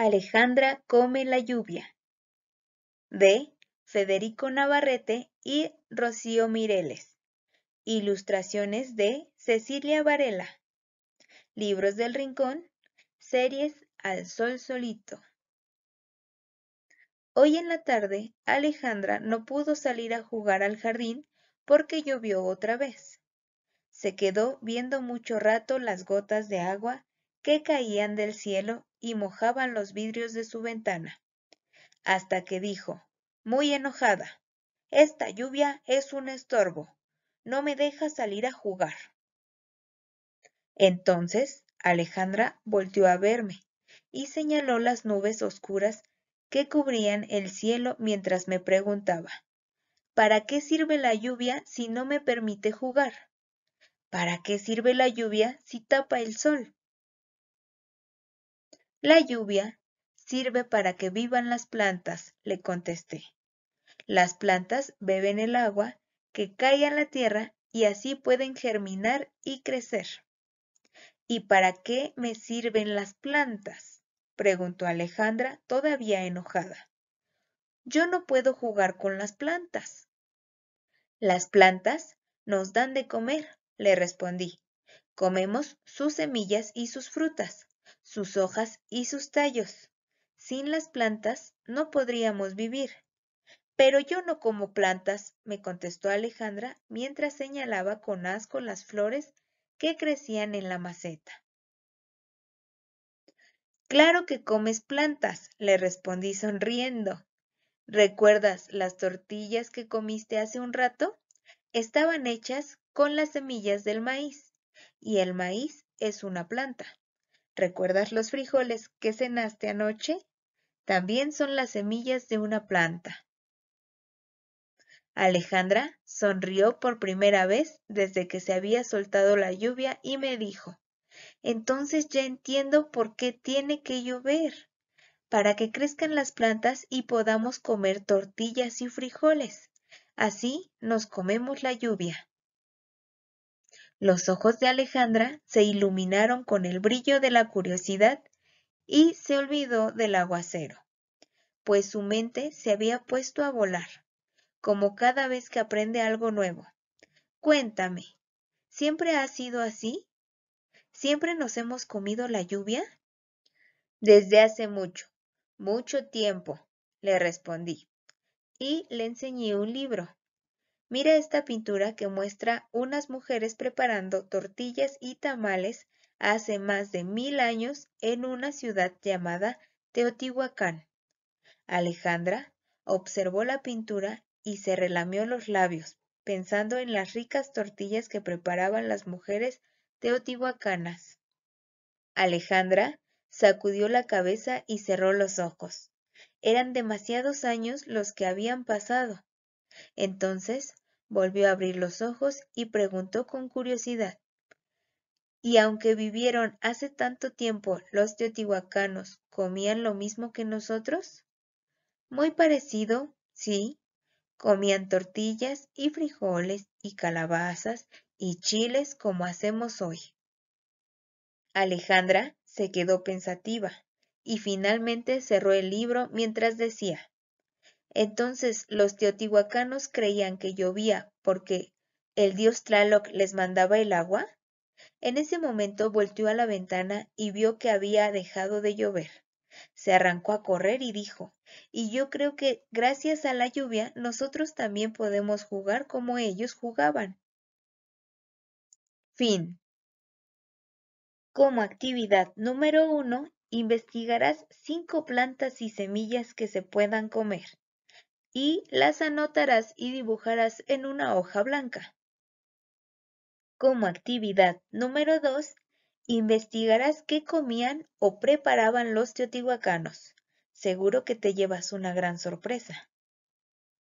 Alejandra come la lluvia. De Federico Navarrete y Rocío Mireles. Ilustraciones de Cecilia Varela. Libros del Rincón. Series Al Sol Solito. Hoy en la tarde, Alejandra no pudo salir a jugar al jardín porque llovió otra vez. Se quedó viendo mucho rato las gotas de agua que caían del cielo y mojaban los vidrios de su ventana, hasta que dijo, muy enojada, Esta lluvia es un estorbo, no me deja salir a jugar. Entonces Alejandra volteó a verme y señaló las nubes oscuras que cubrían el cielo mientras me preguntaba, ¿para qué sirve la lluvia si no me permite jugar? ¿Para qué sirve la lluvia si tapa el sol? La lluvia sirve para que vivan las plantas, le contesté. Las plantas beben el agua que cae a la tierra y así pueden germinar y crecer. ¿Y para qué me sirven las plantas? preguntó Alejandra, todavía enojada. Yo no puedo jugar con las plantas. Las plantas nos dan de comer, le respondí. Comemos sus semillas y sus frutas sus hojas y sus tallos. Sin las plantas no podríamos vivir. Pero yo no como plantas, me contestó Alejandra mientras señalaba con asco las flores que crecían en la maceta. Claro que comes plantas, le respondí sonriendo. ¿Recuerdas las tortillas que comiste hace un rato? Estaban hechas con las semillas del maíz, y el maíz es una planta. ¿Recuerdas los frijoles que cenaste anoche? También son las semillas de una planta. Alejandra sonrió por primera vez desde que se había soltado la lluvia y me dijo, entonces ya entiendo por qué tiene que llover, para que crezcan las plantas y podamos comer tortillas y frijoles. Así nos comemos la lluvia. Los ojos de Alejandra se iluminaron con el brillo de la curiosidad y se olvidó del aguacero, pues su mente se había puesto a volar, como cada vez que aprende algo nuevo. Cuéntame, ¿siempre ha sido así? ¿Siempre nos hemos comido la lluvia? Desde hace mucho, mucho tiempo, le respondí, y le enseñé un libro. Mira esta pintura que muestra unas mujeres preparando tortillas y tamales hace más de mil años en una ciudad llamada Teotihuacán. Alejandra observó la pintura y se relamió los labios, pensando en las ricas tortillas que preparaban las mujeres teotihuacanas. Alejandra sacudió la cabeza y cerró los ojos. Eran demasiados años los que habían pasado. Entonces volvió a abrir los ojos y preguntó con curiosidad. Y aunque vivieron hace tanto tiempo, los teotihuacanos comían lo mismo que nosotros? Muy parecido, sí. Comían tortillas y frijoles y calabazas y chiles como hacemos hoy. Alejandra se quedó pensativa y finalmente cerró el libro mientras decía entonces los teotihuacanos creían que llovía porque el dios Tlaloc les mandaba el agua. En ese momento volteó a la ventana y vio que había dejado de llover. Se arrancó a correr y dijo, y yo creo que gracias a la lluvia nosotros también podemos jugar como ellos jugaban. Fin. Como actividad número uno, investigarás cinco plantas y semillas que se puedan comer y las anotarás y dibujarás en una hoja blanca. Como actividad número dos, investigarás qué comían o preparaban los teotihuacanos. Seguro que te llevas una gran sorpresa.